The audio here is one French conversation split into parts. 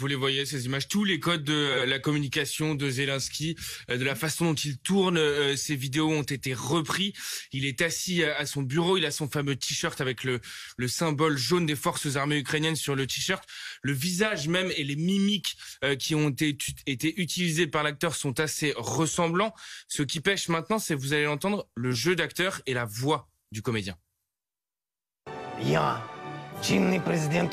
Vous les voyez, ces images, tous les codes de euh, la communication de Zelensky, euh, de la façon dont il tourne ces euh, vidéos ont été repris. Il est assis à son bureau, il a son fameux t-shirt avec le, symbole jaune des forces armées ukrainiennes sur le t-shirt. Le visage même et les mimiques qui ont été, été par l'acteur sont assez ressemblants. Ce qui pêche maintenant, c'est, vous allez l'entendre, le jeu d'acteur et la voix du comédien. Я чинный президент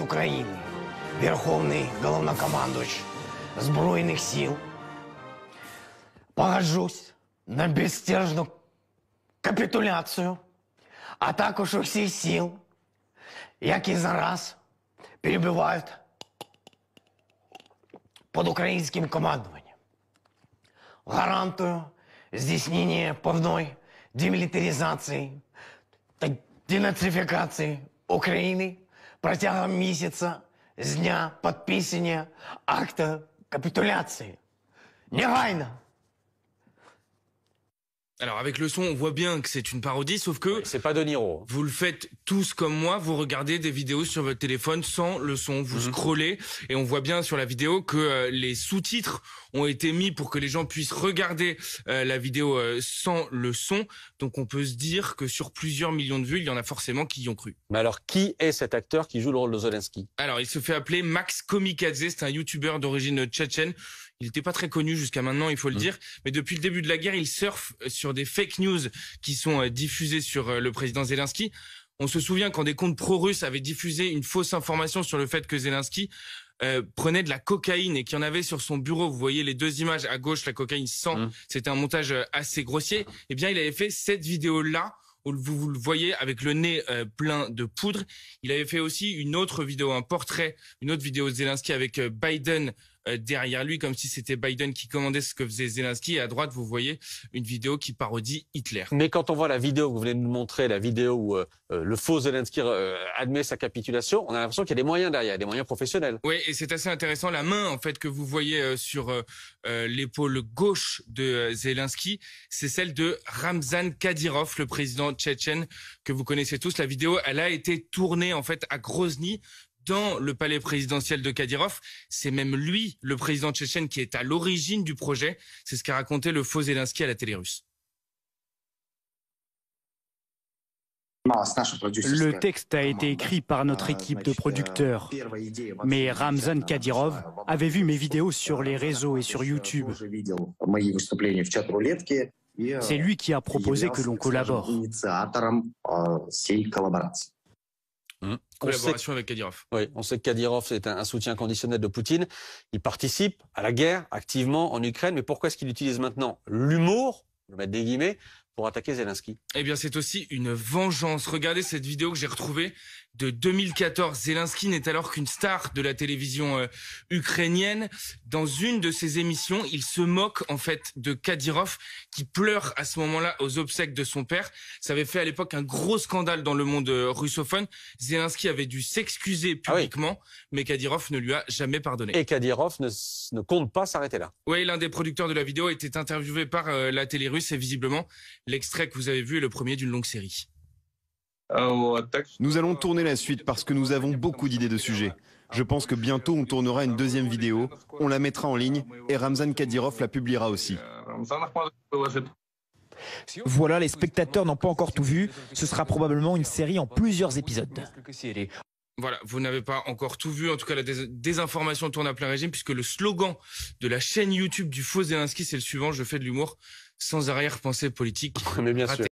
Верховний головнокомандуюч Збройних сил, погоджусь на безстежну капітуляцію, а також усіх сіл, які зараз перебувають під українським командуванням. Гарантую здійснення повної демілітаризації та денацифікації України протягом місяця з дня підписання акта капітуляції. Негайно! Alors avec le son, on voit bien que c'est une parodie, sauf que c'est pas De Niro. Vous le faites tous comme moi, vous regardez des vidéos sur votre téléphone sans le son, vous mhm. scrollez et on voit bien sur la vidéo que euh, les sous-titres ont été mis pour que les gens puissent regarder euh, la vidéo euh, sans le son. Donc on peut se dire que sur plusieurs millions de vues, il y en a forcément qui y ont cru. Mais alors qui est cet acteur qui joue le rôle de Zelensky Alors il se fait appeler Max Komikadze, c'est un youtubeur d'origine tchétchène. Il n'était pas très connu jusqu'à maintenant, il faut le mm. dire. Mais depuis le début de la guerre, il surfe euh, sur des fake news qui sont euh, diffusées sur euh, le président Zelensky. On se souvient quand des comptes pro-russes avaient diffusé une fausse information sur le fait que Zelensky prenait de la cocaïne et qu'il y en avait sur son bureau. Vous voyez les deux images à gauche, la cocaïne sans. Mm. C'était un montage assez grossier. Eh bien, il avait fait cette vidéo-là. Où vous, le voyez avec le nez plein de poudre. Il avait fait aussi une autre vidéo, un portrait, une autre vidéo de Zelensky avec Biden euh, derrière lui, comme si c'était Biden qui commandait ce que faisait Zelensky. à droite, vous voyez une vidéo qui parodie Hitler. Mais quand on voit la vidéo que vous venez de nous montrer, la vidéo où euh, euh, le faux Zelensky admet sa capitulation, on a l'impression qu'il y a des moyens derrière, des moyens professionnels. Oui, et c'est assez intéressant la main en fait que vous voyez sur l'épaule gauche de Zelensky, c'est celle de Ramzan Kadyrov, le président tchétchène que vous connaissez tous. La vidéo, elle a été tournée en fait à Grozny dans le palais présidentiel de Kadyrov. C'est même lui, le président tchétchène, qui est à l'origine du projet. C'est ce qu'a raconté le faux Zelensky à la télé russe. Le texte a été écrit par notre équipe de producteurs. Euh, Mais Ramzan Kadyrov euh, avait vu mes vidéos sur les réseaux et sur YouTube. Euh, c'est lui qui a proposé que l'on collabore. Mmh. sait, avec Oui, on sait que Kadyrov c'est un, soutien conditionnel de Poutine. Il participe à la guerre activement en Ukraine, mais pourquoi est-ce qu'il utilise maintenant l'humour, je mettre des guillemets, pour attaquer Zelensky Eh bien, c'est aussi une vengeance. Regardez cette vidéo que j'ai retrouvée de 2014. Zelensky n'est alors qu'une star de la télévision euh, ukrainienne. Dans une de ses émissions, il se moque en fait de Kadyrov qui pleure à ce moment-là aux obsèques de son père. Ça avait fait à l'époque un gros scandale dans le monde euh, russophone. Zelensky avait dû s'excuser ah publiquement, mais Kadyrov ne lui a jamais pardonné. Et Kadyrov ne, compte pas s'arrêter là. Oui, l'un des producteurs de la vidéo était interviewé par euh, la télé russe et visiblement l'extrait que vous avez vu est le premier d'une longue série. Ah, nous allons tourner la suite parce que nous avons beaucoup d'idées de sujets. Je pense que bientôt on tournera une deuxième vidéo, on la mettra en ligne et Ramzan Kadirov la publiera aussi. Voilà, les spectateurs n'ont pas encore tout vu. Ce sera probablement une série en plusieurs épisodes. Voilà, vous n'avez pas encore tout vu. En tout cas, la désinformation tourne à plein régime puisque le slogan de la chaîne YouTube du faux c'est le suivant, je fais de l'humour sans arrière-pensée politique. Mais bien sûr.